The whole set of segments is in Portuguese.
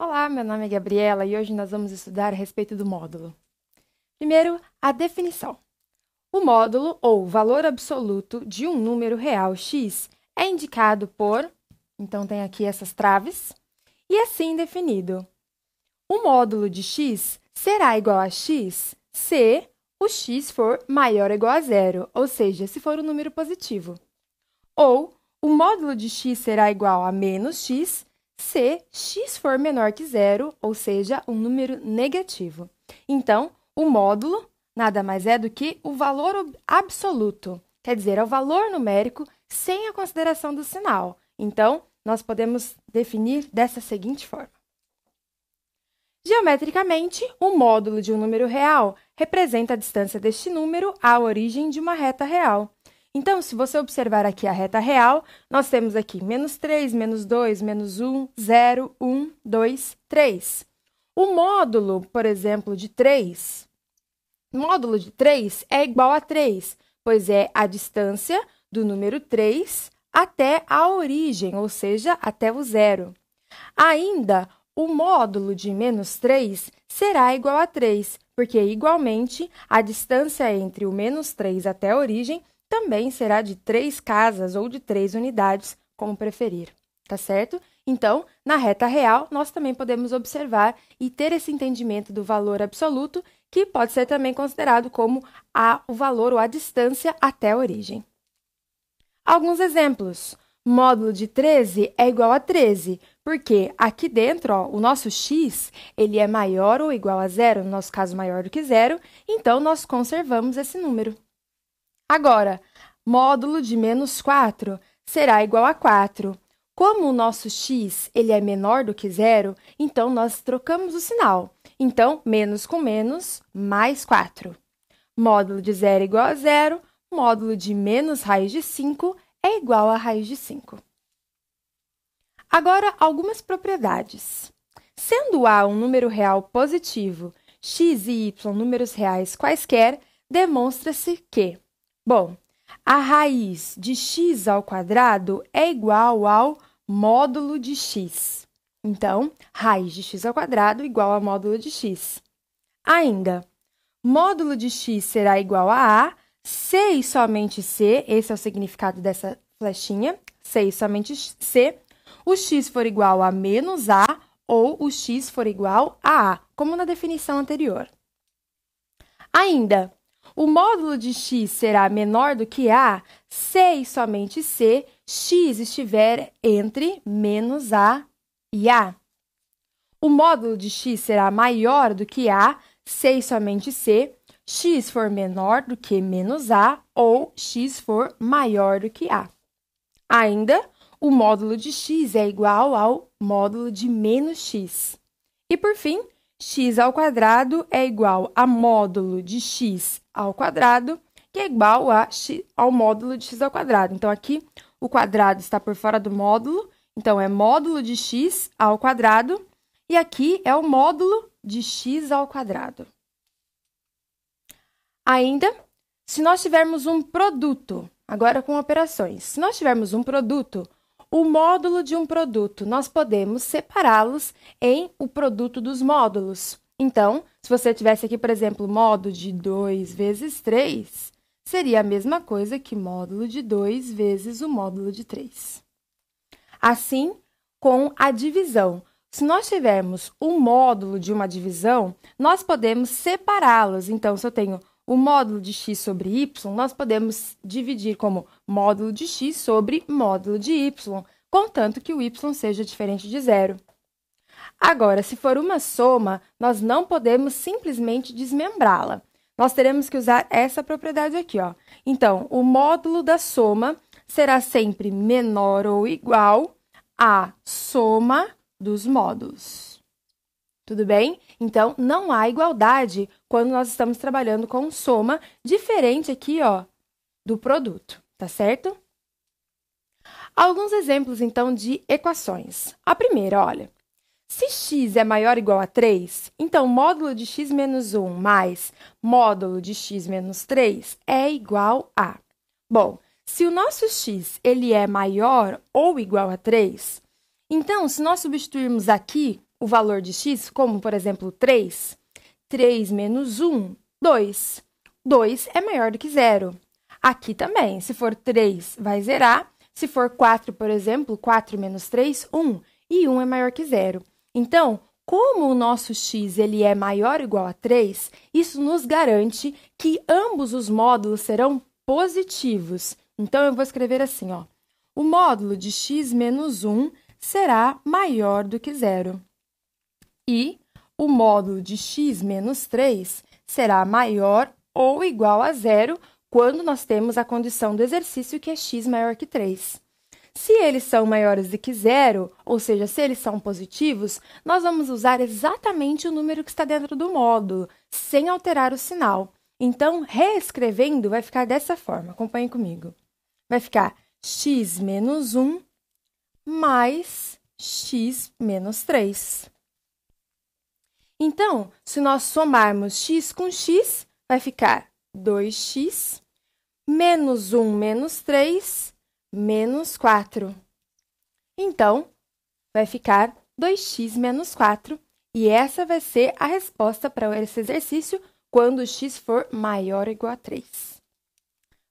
Olá, meu nome é Gabriela e hoje nós vamos estudar a respeito do módulo. Primeiro, a definição. O módulo ou valor absoluto de um número real x é indicado por, então tem aqui essas traves, e assim definido. O módulo de x será igual a x se o x for maior ou igual a zero, ou seja, se for um número positivo. Ou o módulo de x será igual a menos x se x for menor que zero, ou seja, um número negativo. Então, o módulo nada mais é do que o valor absoluto, quer dizer, é o valor numérico sem a consideração do sinal. Então, nós podemos definir dessa seguinte forma. Geometricamente, o módulo de um número real representa a distância deste número à origem de uma reta real. Então, se você observar aqui a reta real, nós temos aqui menos 3, menos 2, menos 1, 0, 1, 2, 3. O módulo, por exemplo, de 3, módulo de 3 é igual a 3, pois é a distância do número 3 até a origem, ou seja, até o zero. Ainda, o módulo de menos 3 será igual a 3, porque, igualmente, a distância entre o menos 3 até a origem também será de três casas ou de três unidades, como preferir, tá certo? Então, na reta real, nós também podemos observar e ter esse entendimento do valor absoluto, que pode ser também considerado como a, o valor ou a distância até a origem. Alguns exemplos. Módulo de 13 é igual a 13, porque aqui dentro, ó, o nosso x ele é maior ou igual a zero, no nosso caso maior do que zero, então nós conservamos esse número. Agora, módulo de menos 4 será igual a 4. Como o nosso x ele é menor do que zero, então nós trocamos o sinal. Então, menos com menos, mais 4. Módulo de zero igual a zero, módulo de menos raiz de 5 é igual a raiz de 5. Agora, algumas propriedades. Sendo A um número real positivo, x e y números reais quaisquer, demonstra-se que Bom, a raiz de x ao quadrado é igual ao módulo de x. Então, raiz de x ao quadrado igual a módulo de x. Ainda, módulo de x será igual a a, se e somente c, esse é o significado dessa flechinha, c e somente c, o x for igual a menos a ou o x for igual a a, como na definição anterior. Ainda, o módulo de x será menor do que a se e somente se x estiver entre menos a e a. O módulo de x será maior do que a se e somente se x for menor do que menos a ou x for maior do que a. Ainda, o módulo de x é igual ao módulo de menos x. E por fim, x ao quadrado é igual a módulo de x ao quadrado, que é igual a x, ao módulo de x ao quadrado. Então, aqui o quadrado está por fora do módulo, então é módulo de x ao quadrado, e aqui é o módulo de x ao quadrado. Ainda, se nós tivermos um produto, agora com operações, se nós tivermos um produto, o módulo de um produto, nós podemos separá-los em o produto dos módulos. Então, se você tivesse aqui, por exemplo, módulo de 2 vezes 3, seria a mesma coisa que módulo de 2 vezes o módulo de 3. Assim, com a divisão. Se nós tivermos um módulo de uma divisão, nós podemos separá-los. Então, se eu tenho o módulo de x sobre y, nós podemos dividir como módulo de x sobre módulo de y, contanto que o y seja diferente de zero. Agora, se for uma soma, nós não podemos simplesmente desmembrá-la. Nós teremos que usar essa propriedade aqui, ó. Então, o módulo da soma será sempre menor ou igual à soma dos módulos. Tudo bem? Então, não há igualdade quando nós estamos trabalhando com soma, diferente aqui, ó, do produto, tá certo? Alguns exemplos, então, de equações. A primeira, olha, se x é maior ou igual a 3, então módulo de x menos 1 mais módulo de x menos 3 é igual a. Bom, se o nosso x ele é maior ou igual a 3, então se nós substituirmos aqui o valor de x, como por exemplo 3, 3 menos 1, 2. 2 é maior do que zero. Aqui também, se for 3, vai zerar. Se for 4, por exemplo, 4 menos 3, 1. E 1 é maior que zero. Então, como o nosso x ele é maior ou igual a 3, isso nos garante que ambos os módulos serão positivos. Então, eu vou escrever assim, ó. O módulo de x menos 1 será maior do que zero. E o módulo de x menos 3 será maior ou igual a zero quando nós temos a condição do exercício que é x maior que 3. Se eles são maiores do que zero, ou seja, se eles são positivos, nós vamos usar exatamente o número que está dentro do módulo, sem alterar o sinal. Então, reescrevendo, vai ficar dessa forma. Acompanhe comigo. Vai ficar x menos 1 mais x menos 3. Então, se nós somarmos x com x, vai ficar 2x menos 1 menos 3 menos 4. Então, vai ficar 2x menos 4, e essa vai ser a resposta para esse exercício quando x for maior ou igual a 3.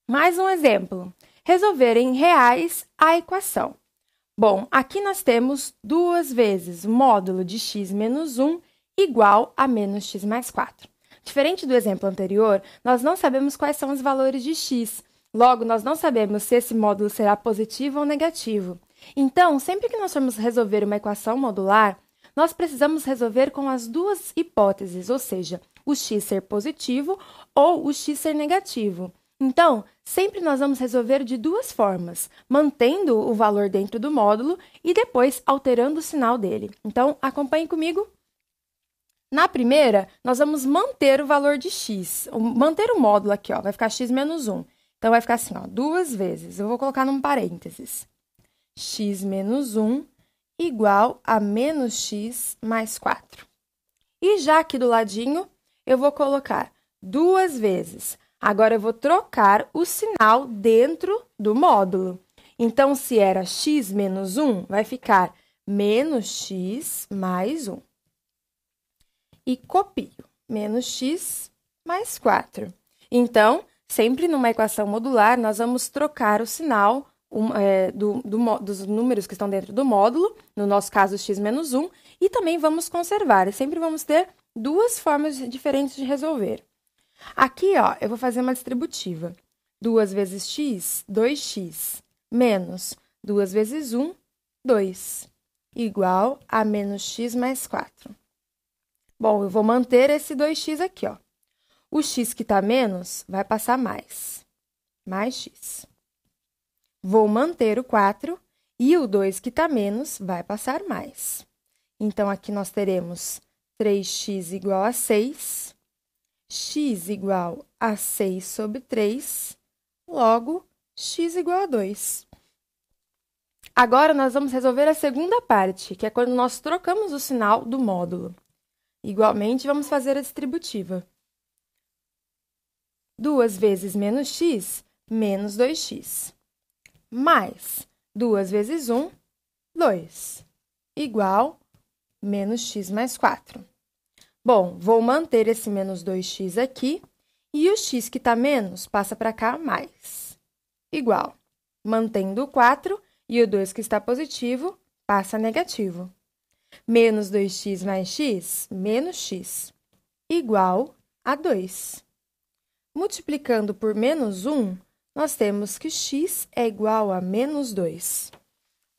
Mais um exemplo. Resolver em reais a equação. Bom, aqui nós temos duas vezes módulo de x menos 1 igual a menos x mais 4. Diferente do exemplo anterior, nós não sabemos quais são os valores de x, Logo, nós não sabemos se esse módulo será positivo ou negativo. Então, sempre que nós formos resolver uma equação modular, nós precisamos resolver com as duas hipóteses, ou seja, o x ser positivo ou o x ser negativo. Então, sempre nós vamos resolver de duas formas, mantendo o valor dentro do módulo e depois alterando o sinal dele. Então, acompanhe comigo. Na primeira, nós vamos manter o valor de x, manter o módulo aqui, ó, vai ficar x menos 1. Então, vai ficar assim, ó, duas vezes. Eu vou colocar num parênteses. x menos 1 igual a menos x mais 4. E já aqui do ladinho, eu vou colocar duas vezes. Agora, eu vou trocar o sinal dentro do módulo. Então, se era x menos 1, vai ficar menos x mais 1. E copio, menos x mais 4. Então, Sempre numa equação modular, nós vamos trocar o sinal um, é, do, do, dos números que estão dentro do módulo, no nosso caso x menos 1, e também vamos conservar. sempre vamos ter duas formas diferentes de resolver. Aqui, ó, eu vou fazer uma distributiva. 2 vezes x, 2x, menos 2 vezes 1, 2, igual a menos x mais 4. Bom, eu vou manter esse 2x aqui, ó. O x que está menos vai passar mais. Mais x. Vou manter o 4 e o 2 que está menos vai passar mais. Então, aqui nós teremos 3x igual a 6, x igual a 6 sobre 3, logo, x igual a 2. Agora, nós vamos resolver a segunda parte, que é quando nós trocamos o sinal do módulo. Igualmente, vamos fazer a distributiva. 2 vezes menos x, menos 2x. Mais 2 vezes 1, 2. Igual menos x mais 4. Bom, vou manter esse menos 2x aqui e o x que está menos passa para cá mais. Igual, mantendo o 4 e o 2 que está positivo passa negativo. Menos 2x mais x, menos x, igual a 2. Multiplicando por menos 1, nós temos que x é igual a menos 2.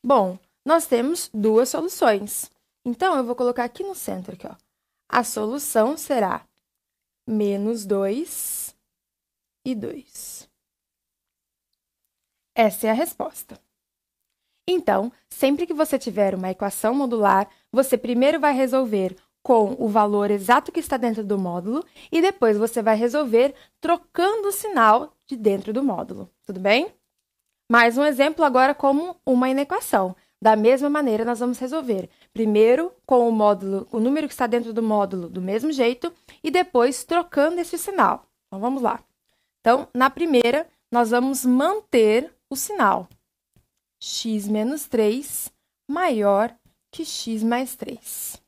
Bom, nós temos duas soluções. Então, eu vou colocar aqui no centro. Aqui, ó. A solução será menos 2 e 2. Essa é a resposta. Então, sempre que você tiver uma equação modular, você primeiro vai resolver com o valor exato que está dentro do módulo e depois você vai resolver trocando o sinal de dentro do módulo, tudo bem? Mais um exemplo agora como uma inequação. Da mesma maneira, nós vamos resolver. Primeiro com o módulo, o número que está dentro do módulo do mesmo jeito e depois trocando esse sinal. Então vamos lá. Então, na primeira, nós vamos manter o sinal x menos 3 maior que x mais 3.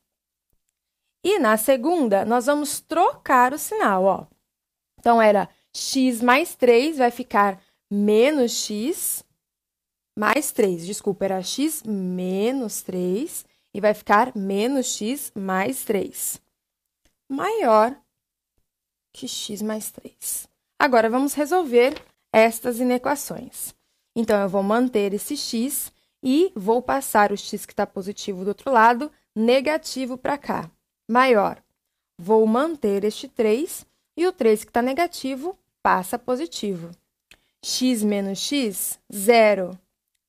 E na segunda, nós vamos trocar o sinal, ó. Então, era x mais 3 vai ficar menos x mais 3. Desculpa, era x menos 3 e vai ficar menos x mais 3. Maior que x mais 3. Agora, vamos resolver estas inequações. Então, eu vou manter esse x e vou passar o x que está positivo do outro lado negativo para cá maior. Vou manter este 3 e o 3 que está negativo passa positivo. x menos x, zero.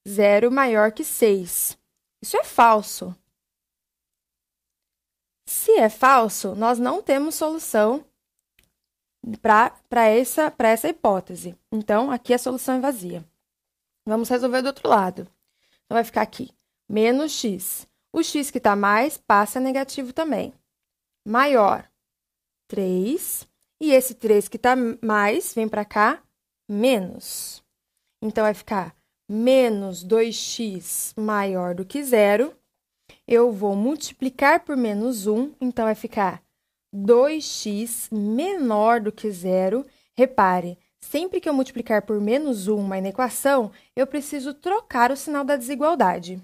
Zero maior que 6. Isso é falso. Se é falso, nós não temos solução para essa, essa hipótese. Então, aqui a solução é vazia. Vamos resolver do outro lado. Então, vai ficar aqui, menos x. O x que está mais passa negativo também maior. 3. E esse 3 que está mais vem para cá, menos. Então, vai ficar menos 2x maior do que zero. Eu vou multiplicar por menos 1, então vai ficar 2x menor do que zero. Repare, sempre que eu multiplicar por menos 1 uma inequação, eu preciso trocar o sinal da desigualdade.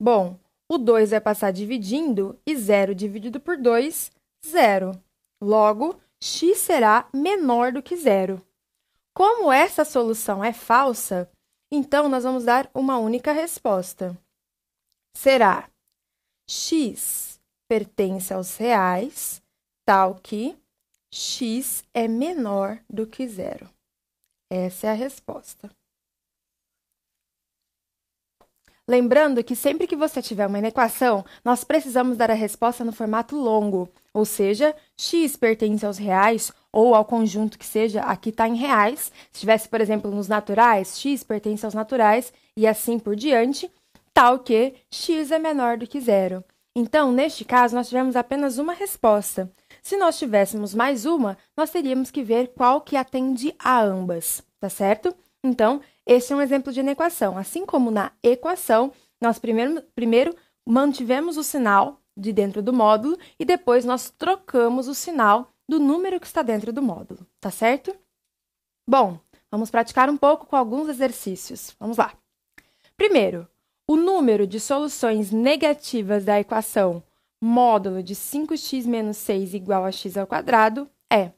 Bom, o 2 vai é passar dividindo e 0 dividido por 2, 0. Logo, x será menor do que 0. Como essa solução é falsa, então nós vamos dar uma única resposta. Será x pertence aos reais, tal que x é menor do que zero. Essa é a resposta. Lembrando que sempre que você tiver uma inequação, nós precisamos dar a resposta no formato longo, ou seja, x pertence aos reais ou ao conjunto que seja, aqui está em reais. Se tivesse, por exemplo, nos naturais, x pertence aos naturais e assim por diante, tal tá que x é menor do que zero. Então, neste caso, nós tivemos apenas uma resposta. Se nós tivéssemos mais uma, nós teríamos que ver qual que atende a ambas, tá certo? Então, este é um exemplo de inequação. Assim como na equação, nós primeiro, primeiro mantivemos o sinal de dentro do módulo e depois nós trocamos o sinal do número que está dentro do módulo, tá certo? Bom, vamos praticar um pouco com alguns exercícios. Vamos lá. Primeiro, o número de soluções negativas da equação módulo de 5x menos 6 igual a x ao quadrado é.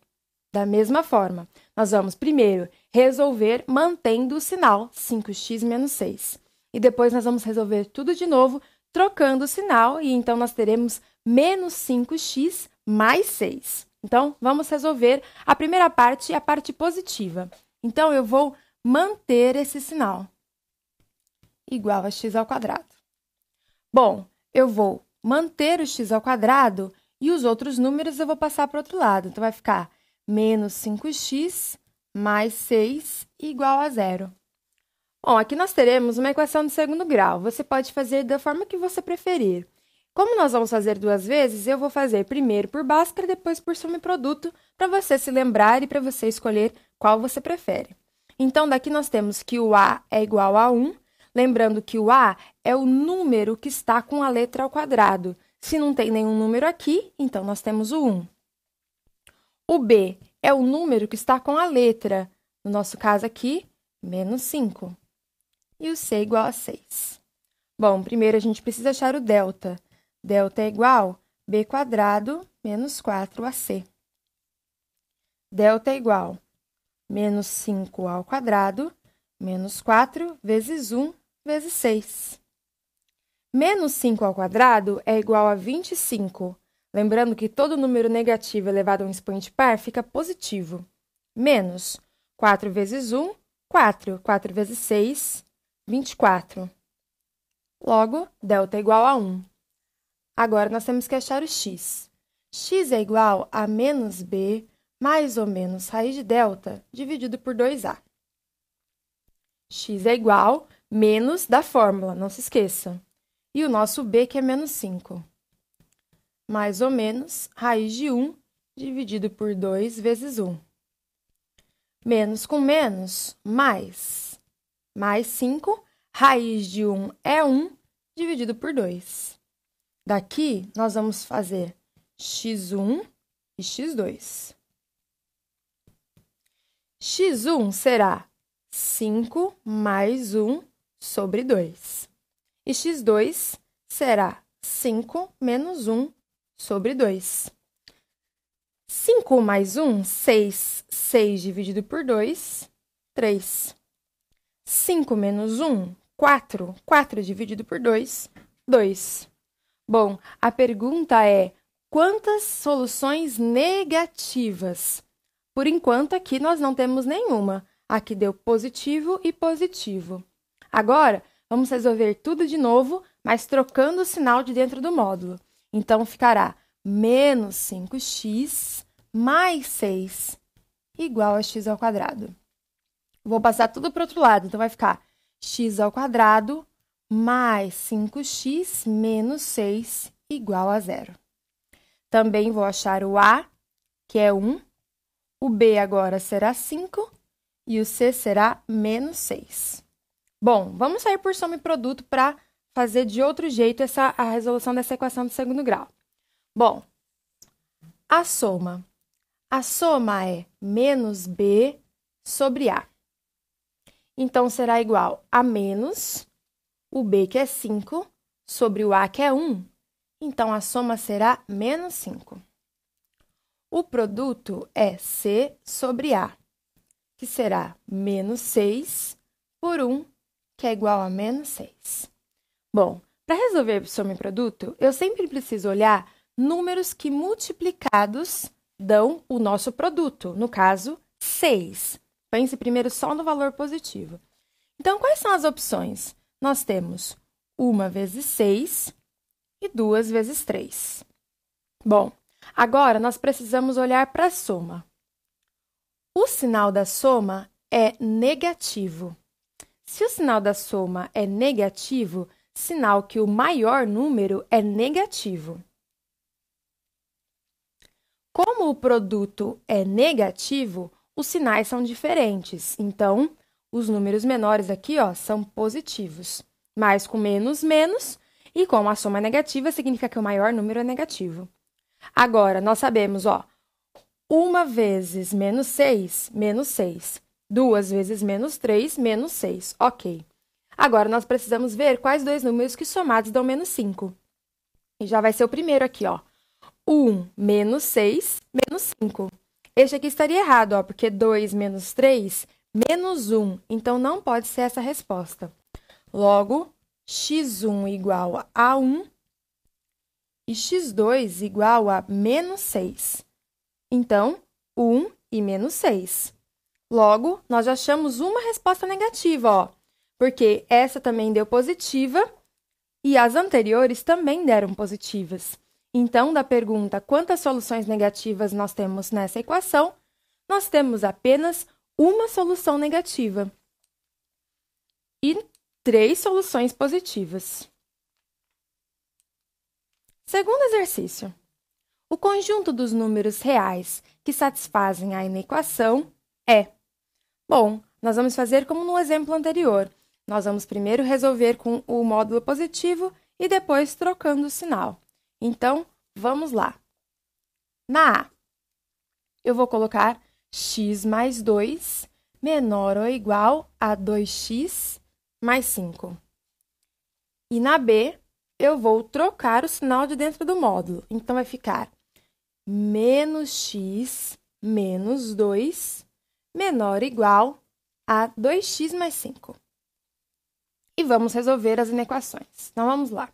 Da mesma forma, nós vamos primeiro resolver mantendo o sinal 5x-6. E depois nós vamos resolver tudo de novo, trocando o sinal, e então nós teremos menos 5x mais 6. Então, vamos resolver a primeira parte, a parte positiva. Então, eu vou manter esse sinal igual a x ao quadrado. Bom, eu vou manter o x ao quadrado e os outros números eu vou passar para o outro lado. Então, vai ficar menos 5x mais 6 igual a zero. Bom, aqui nós teremos uma equação de segundo grau. Você pode fazer da forma que você preferir. Como nós vamos fazer duas vezes, eu vou fazer primeiro por Bhaskara, depois por soma e produto, para você se lembrar e para você escolher qual você prefere. Então, daqui nós temos que o A é igual a 1, lembrando que o A é o número que está com a letra ao quadrado. Se não tem nenhum número aqui, então nós temos o 1. O B é o número que está com a letra, no nosso caso aqui, menos 5. E o C é igual a 6. Bom, primeiro a gente precisa achar o delta. Delta é igual a b quadrado menos 4ac. Delta é igual a menos 5 ao quadrado menos 4 vezes 1 vezes 6. Menos 5 ao quadrado é igual a 25. Lembrando que todo número negativo elevado a um expoente par fica positivo. Menos 4 vezes 1, 4. 4 vezes 6, 24. Logo, delta é igual a 1. Agora, nós temos que achar o x. x é igual a menos b mais ou menos raiz de delta dividido por 2a. x é igual menos da fórmula, não se esqueça. E o nosso b, que é menos 5 mais ou menos raiz de 1 dividido por 2 vezes 1. Menos com menos, mais. Mais 5, raiz de 1 é 1 dividido por 2. Daqui, nós vamos fazer x1 e x2. x1 será 5 mais 1 sobre 2. E x2 será 5 menos 1 sobre 2. 5 mais 1, 6. 6 dividido por 2, 3. 5 menos 1, 4. 4 dividido por 2, 2. Bom, a pergunta é: quantas soluções negativas? Por enquanto, aqui nós não temos nenhuma. Aqui deu positivo e positivo. Agora, vamos resolver tudo de novo, mas trocando o sinal de dentro do módulo. Então, ficará menos 5x mais 6 igual a x ao quadrado. Vou passar tudo para o outro lado, então vai ficar x ao quadrado mais 5x menos 6 igual a zero. Também vou achar o a, que é 1, o b agora será 5 e o c será menos 6. Bom, vamos sair por soma e produto para fazer de outro jeito essa, a resolução dessa equação de segundo grau. Bom, a soma. A soma é menos B sobre A. Então, será igual a menos o B, que é 5, sobre o A, que é 1. Então, a soma será menos 5. O produto é C sobre A, que será menos 6 por 1, que é igual a menos 6. Bom, para resolver sobre produto, eu sempre preciso olhar números que multiplicados dão o nosso produto, no caso, 6. Pense primeiro só no valor positivo. Então, quais são as opções? Nós temos 1 vezes 6 e 2 vezes 3. Bom, agora nós precisamos olhar para a soma. O sinal da soma é negativo. Se o sinal da soma é negativo, sinal que o maior número é negativo. Como o produto é negativo, os sinais são diferentes. Então, os números menores aqui ó, são positivos. Mais com menos, menos. E como a soma é negativa, significa que o maior número é negativo. Agora, nós sabemos, ó, uma vezes menos 6, menos 6. duas vezes menos 3, menos 6. Ok. Agora nós precisamos ver quais dois números que somados dão menos 5. E já vai ser o primeiro aqui, ó. 1 menos 6 menos 5. Este aqui estaria errado, ó, porque 2 menos 3 menos 1. Então, não pode ser essa a resposta. Logo, x1 igual a 1 e x2 igual a menos 6. Então, 1 e menos 6. Logo, nós já achamos uma resposta negativa, ó porque essa também deu positiva e as anteriores também deram positivas. Então, da pergunta quantas soluções negativas nós temos nessa equação, nós temos apenas uma solução negativa e três soluções positivas. Segundo exercício. O conjunto dos números reais que satisfazem a inequação é. Bom, nós vamos fazer como no exemplo anterior. Nós vamos primeiro resolver com o módulo positivo e depois trocando o sinal. Então, vamos lá. Na A, eu vou colocar x mais 2 menor ou igual a 2x mais 5. E na B, eu vou trocar o sinal de dentro do módulo. Então, vai ficar menos x menos 2 menor ou igual a 2x mais 5 e vamos resolver as inequações. Então vamos lá.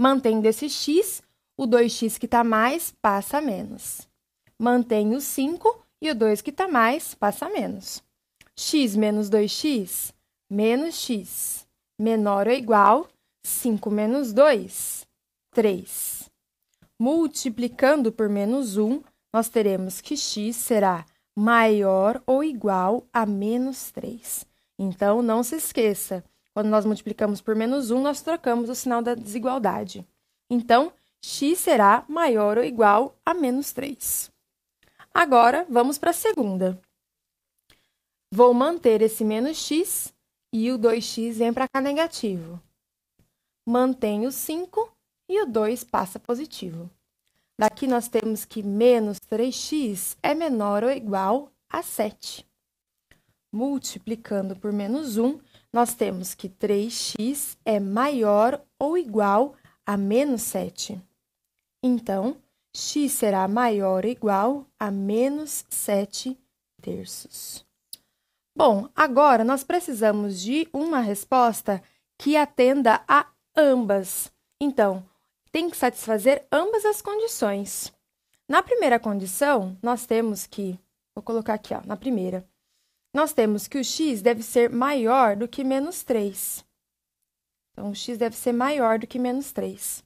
Mantendo esse x, o 2x que está mais passa menos. Mantém o 5 e o 2 que está mais passa menos. x menos 2x, menos x, menor ou igual, 5 menos 2, 3. Multiplicando por menos 1, nós teremos que x será maior ou igual a menos 3. Então, não se esqueça, quando nós multiplicamos por menos 1, nós trocamos o sinal da desigualdade. Então, x será maior ou igual a menos 3. Agora, vamos para a segunda. Vou manter esse menos x e o 2x vem para cá negativo. Mantenho 5 e o 2 passa positivo. Daqui nós temos que menos 3x é menor ou igual a 7. Multiplicando por menos 1, nós temos que 3x é maior ou igual a menos 7. Então, x será maior ou igual a menos 7 terços. Bom, agora nós precisamos de uma resposta que atenda a ambas. Então, tem que satisfazer ambas as condições. Na primeira condição, nós temos que, vou colocar aqui, ó, na primeira, nós temos que o x deve ser maior do que menos 3. Então, o x deve ser maior do que menos 3.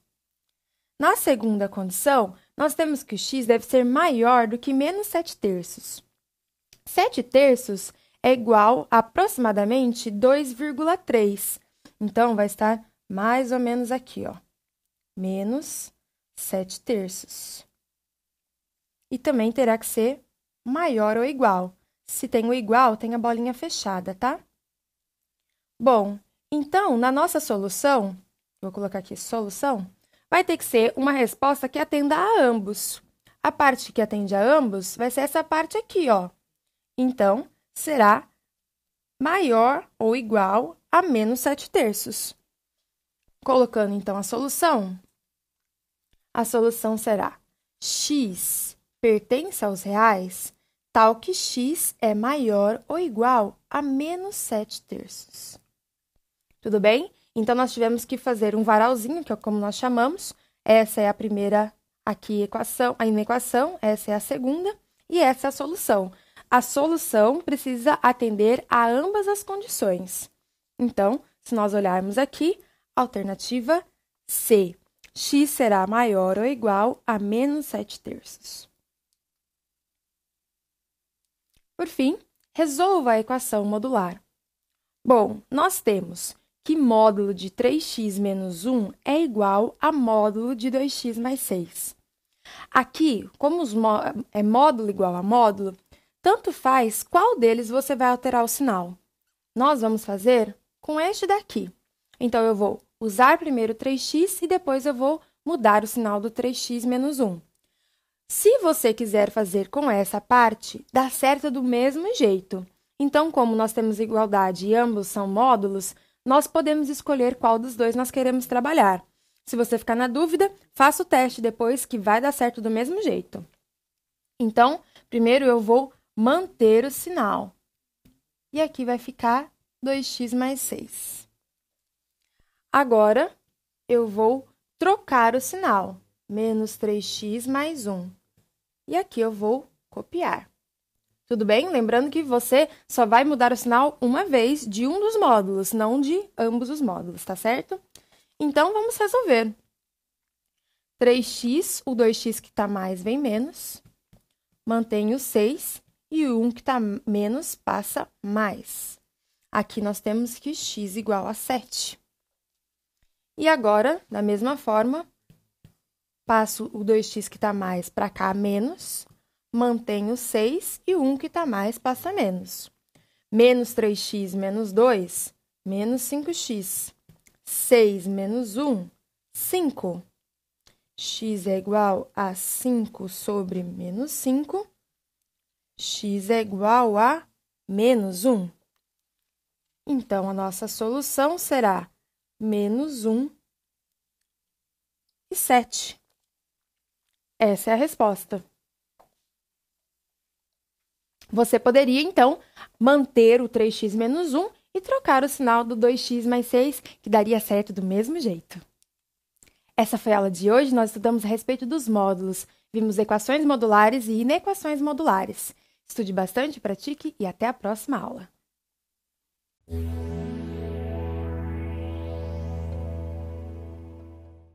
Na segunda condição, nós temos que o x deve ser maior do que menos 7 terços. 7 terços é igual a aproximadamente 2,3. Então, vai estar mais ou menos aqui, ó. Menos 7 terços. E também terá que ser maior ou igual se tem o igual, tem a bolinha fechada, tá? Bom, então, na nossa solução, vou colocar aqui solução, vai ter que ser uma resposta que atenda a ambos. A parte que atende a ambos vai ser essa parte aqui, ó. Então, será maior ou igual a menos 7 terços. Colocando, então, a solução, a solução será x pertence aos reais tal que x é maior ou igual a menos 7 terços. Tudo bem? Então, nós tivemos que fazer um varalzinho, que é como nós chamamos. Essa é a primeira aqui equação, a inequação, essa é a segunda e essa é a solução. A solução precisa atender a ambas as condições. Então, se nós olharmos aqui, alternativa C, x será maior ou igual a menos 7 terços. Por fim, resolva a equação modular. Bom, nós temos que módulo de 3x menos 1 é igual a módulo de 2x mais 6. Aqui, como é módulo igual a módulo, tanto faz qual deles você vai alterar o sinal. Nós vamos fazer com este daqui. Então, eu vou usar primeiro 3x e depois eu vou mudar o sinal do 3x menos 1. Se você quiser fazer com essa parte, dá certo do mesmo jeito. Então, como nós temos igualdade e ambos são módulos, nós podemos escolher qual dos dois nós queremos trabalhar. Se você ficar na dúvida, faça o teste depois que vai dar certo do mesmo jeito. Então, primeiro eu vou manter o sinal. E aqui vai ficar 2x mais 6. Agora, eu vou trocar o sinal. Menos 3x mais 1. E aqui eu vou copiar. Tudo bem? Lembrando que você só vai mudar o sinal uma vez de um dos módulos, não de ambos os módulos, tá certo? Então, vamos resolver. 3x, o 2x que está mais vem menos, mantém o 6 e o 1 que está menos passa mais. Aqui nós temos que x igual a 7. E agora, da mesma forma, Passo o 2x que está mais para cá, menos. Mantenho 6 e 1 que está mais passa menos. Menos 3x menos 2, menos 5x. 6 menos 1, 5. x é igual a 5 sobre menos 5. x é igual a menos 1. Então, a nossa solução será menos 1 e 7. Essa é a resposta. Você poderia, então, manter o 3x menos 1 e trocar o sinal do 2x mais 6, que daria certo do mesmo jeito. Essa foi a aula de hoje. Nós estudamos a respeito dos módulos. Vimos equações modulares e inequações modulares. Estude bastante, pratique e até a próxima aula.